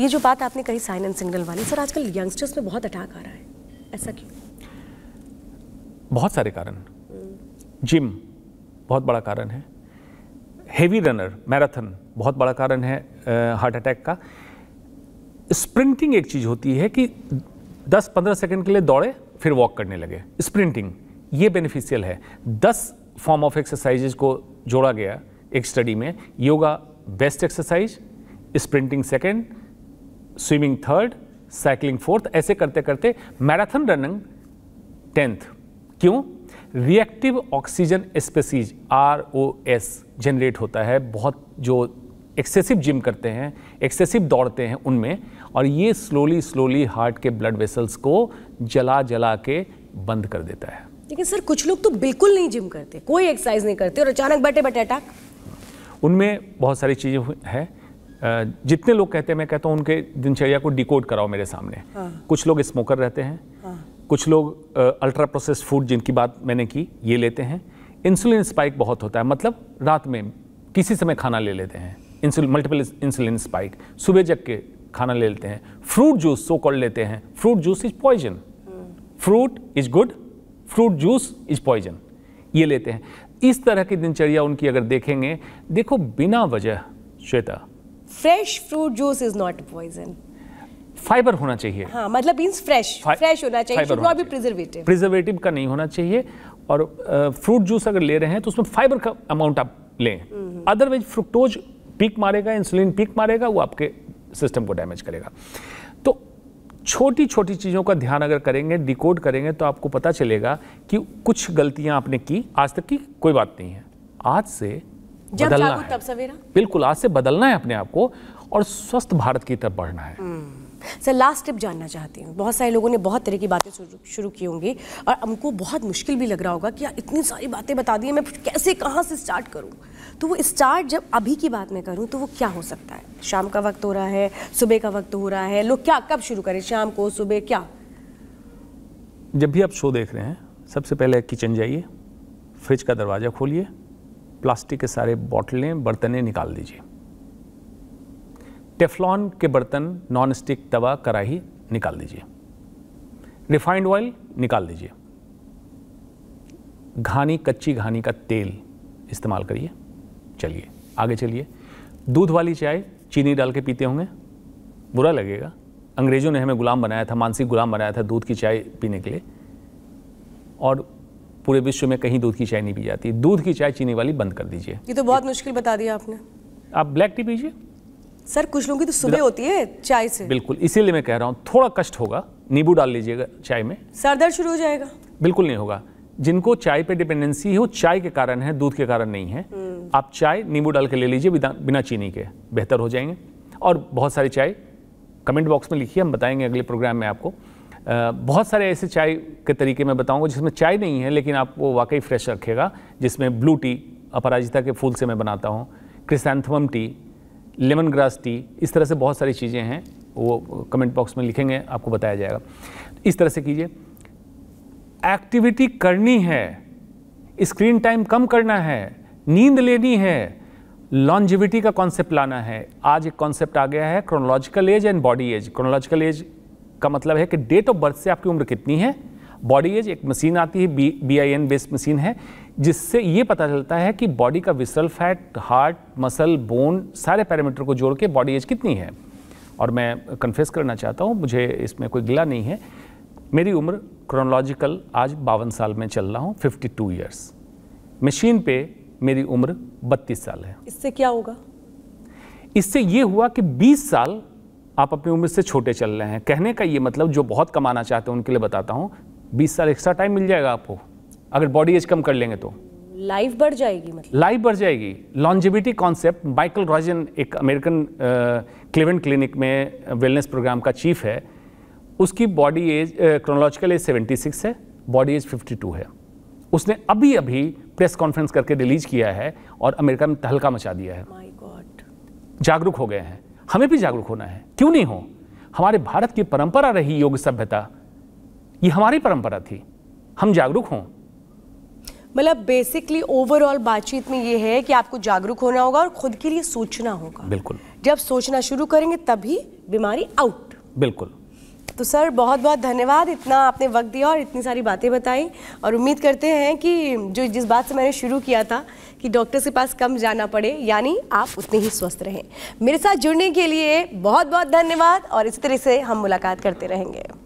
ये जो बात आपने कही साइन एंड सिंगल वाली सर आजकल यंगस्टर्स में बहुत अटैक आ रहा है ऐसा क्यों बहुत सारे कारण जिम बहुत बड़ा कारण है हेवी रनर मैराथन बहुत बड़ा कारण है हार्ट अटैक का स्प्रिंटिंग एक चीज़ होती है कि 10-15 सेकंड के लिए दौड़े फिर वॉक करने लगे स्प्रिंटिंग ये बेनिफिशियल है 10 फॉर्म ऑफ एक्सरसाइजेज को जोड़ा गया एक स्टडी में yoga best exercise sprinting second swimming third cycling fourth ऐसे करते करते मैराथन रनिंग टेंथ क्यों reactive oxygen species R O S generate होता है बहुत जो एक्सेसिव जिम करते हैं एक्सेसिव दौड़ते हैं उनमें और ये स्लोली स्लोली हार्ट के ब्लड वेसल्स को जला जला के बंद कर देता है लेकिन सर कुछ लोग तो बिल्कुल नहीं जिम करते कोई एक्सरसाइज नहीं करते और अचानक बैठे बैठे अटैक उनमें बहुत सारी चीज़ें हैं जितने लोग कहते हैं मैं कहता हूँ उनके दिनचर्या को डिकोड कराओ मेरे सामने हाँ। कुछ लोग स्मोकर रहते हैं हाँ। कुछ लोग अल्ट्रा प्रोसेस फूड जिनकी बात मैंने की ये लेते हैं इंसुलिन स्पाइक बहुत होता है मतलब रात में किसी समय खाना ले लेते हैं इंसुलिन मल्टीपल इंसुलिन स्पाइक सुबह जग के खाना ले लेते हैं फ्रूट जूस सो कॉल लेते हैं fruit juice is poison fruit is good fruit juice is poison ये लेते हैं इस तरह की दिनचर्या उनकी अगर देखेंगे देखो बिना वजह Shweta fresh fruit juice is not poison fibre होना चाहिए हाँ मतलब मीन्स फ्रेश फ्रेश होना चाहिए should not be preservative preservative का नहीं होना चाहिए और फ्रूट जूस अगर ले रहे हैं तो उसमें फाइबर का अमाउंट आप लें अदरवाइज फ्रुक्टोज पीक मारेगा इंसुलिन पीक मारेगा वो आपके सिस्टम को डैमेज करेगा तो छोटी छोटी चीज़ों का ध्यान अगर करेंगे डिकोड करेंगे तो आपको पता चलेगा कि कुछ गलतियां आपने की आज तक की कोई बात नहीं है आज से बदलना है तब सवेरा बिल्कुल आज से बदलना है अपने आप को और स्वस्थ भारत की तरफ बढ़ना है हम्म। सर लास्ट टिप जानना चाहती हूँ बहुत सारे लोगों ने बहुत तरह की बातें शुरू की होंगी और हमको बहुत मुश्किल भी लग रहा होगा कि इतनी सारी बातें बता दी मैं कैसे कहाँ से स्टार्ट करूँ तो वो स्टार्ट जब अभी की बात में करूँ तो वो क्या हो सकता है शाम का वक्त हो रहा है सुबह का वक्त हो रहा है लोग क्या कब शुरू करें शाम को सुबह क्या जब भी आप शो देख रहे हैं सबसे पहले किचन जाइए फ्रिज का दरवाज़ा खोलिए प्लास्टिक के सारे बॉटलें बर्तने निकाल दीजिए टेफ्लॉन के बर्तन नॉन स्टिक तवा कराही निकाल दीजिए रिफाइंड ऑयल निकाल दीजिए घानी कच्ची घानी का तेल इस्तेमाल करिए चलिए आगे चलिए दूध वाली चाय चीनी डाल के पीते होंगे बुरा लगेगा अंग्रेज़ों ने हमें गुलाम बनाया था मानसिक गुलाम बनाया था दूध की चाय पीने के लिए और पूरे विश्व में कहीं दूध की चाय नहीं पी जाती दूध की चाय चीनी वाली बंद कर दीजिए ये तो बहुत मुश्किल बता दिया आपने आप ब्लैक टी पीजिए सर कुछ लोगों की तो सुबह होती है चाय से बिल्कुल इसीलिए मैं कह रहा हूँ थोड़ा कष्ट होगा नींबू डाल लीजिएगा चाय में सर दर्द शुरू हो जाएगा बिल्कुल नहीं होगा जिनको चाय पे डिपेंडेंसी है वो चाय के कारण है दूध के कारण नहीं है हम्म। आप चाय नींबू डाल के ले लीजिए बिना चीनी के बेहतर हो जाएंगे और बहुत सारी चाय कमेंट बॉक्स में लिखिए हम बताएंगे अगले प्रोग्राम में आपको बहुत सारे ऐसे चाय के तरीके मैं बताऊंगा जिसमें चाय नहीं है लेकिन आप वो वाकई फ्रेश रखेगा जिसमें ब्लू टी अपराजिता के फूल से मैं बनाता हूँ chrysanthemum tea lemon grass tea इस तरह से बहुत सारी चीज़ें हैं वो कमेंट बॉक्स में लिखेंगे आपको बताया जाएगा इस तरह से कीजिए एक्टिविटी करनी है स्क्रीन टाइम कम करना है नींद लेनी है लॉन्जिविटी का कॉन्सेप्ट लाना है आज एक कॉन्सेप्ट आ गया है chronological age and body age chronological age का मतलब है कि डेट ऑफ बर्थ से आपकी उम्र कितनी है बॉडी एज एक मशीन आती है B I N based machine है जिससे ये पता चलता है कि बॉडी का visceral fat heart muscle bone सारे पैरामीटर को जोड़ के बॉडी एज कितनी है और मैं कन्फेस करना चाहता हूँ मुझे इसमें कोई गिला नहीं है मेरी उम्र क्रोनोलॉजिकल आज बावन साल में चल रहा हूँ फिफ्टी टू ईयर्स मशीन पे मेरी उम्र बत्तीस साल है इससे क्या होगा इससे ये हुआ कि बीस साल आप अपनी उम्र से छोटे चल रहे हैं कहने का ये मतलब जो बहुत कमाना चाहते हैं उनके लिए बताता हूँ बीस साल एक्स्ट्रा टाइम मिल जाएगा आपको अगर बॉडी एज कम कर लेंगे तो लाइफ बढ़ जाएगी मतलब लाइफ बढ़ जाएगी लॉन्जिबिटी कॉन्सेप्ट माइकल रॉजन एक अमेरिकन क्लिवेंट क्लिनिक में वेलनेस प्रोग्राम का चीफ है उसकी body age chronological age six है बॉडी एज टू है उसने अभी अभी प्रेस कॉन्फ्रेंस करके रिलीज किया है और अमेरिका में तहलका मचा दिया है जागरूक हो गए हैं हमें भी जागरूक होना है क्यों नहीं हो हमारे भारत की परंपरा रही योग सभ्यता ये हमारी परंपरा थी हम जागरूक हों मतलब बेसिकली ओवरऑल बातचीत में ये है कि आपको जागरूक होना होगा और खुद के लिए सोचना होगा बिल्कुल जब सोचना शुरू करेंगे तभी बीमारी आउट बिल्कुल तो सर बहुत बहुत धन्यवाद इतना आपने वक्त दिया और इतनी सारी बातें बताई और उम्मीद करते हैं कि जो जिस बात से मैंने शुरू किया था कि डॉक्टर के पास कम जाना पड़े यानी आप उतने ही स्वस्थ रहें मेरे साथ जुड़ने के लिए बहुत बहुत धन्यवाद और इसी तरह से हम मुलाकात करते रहेंगे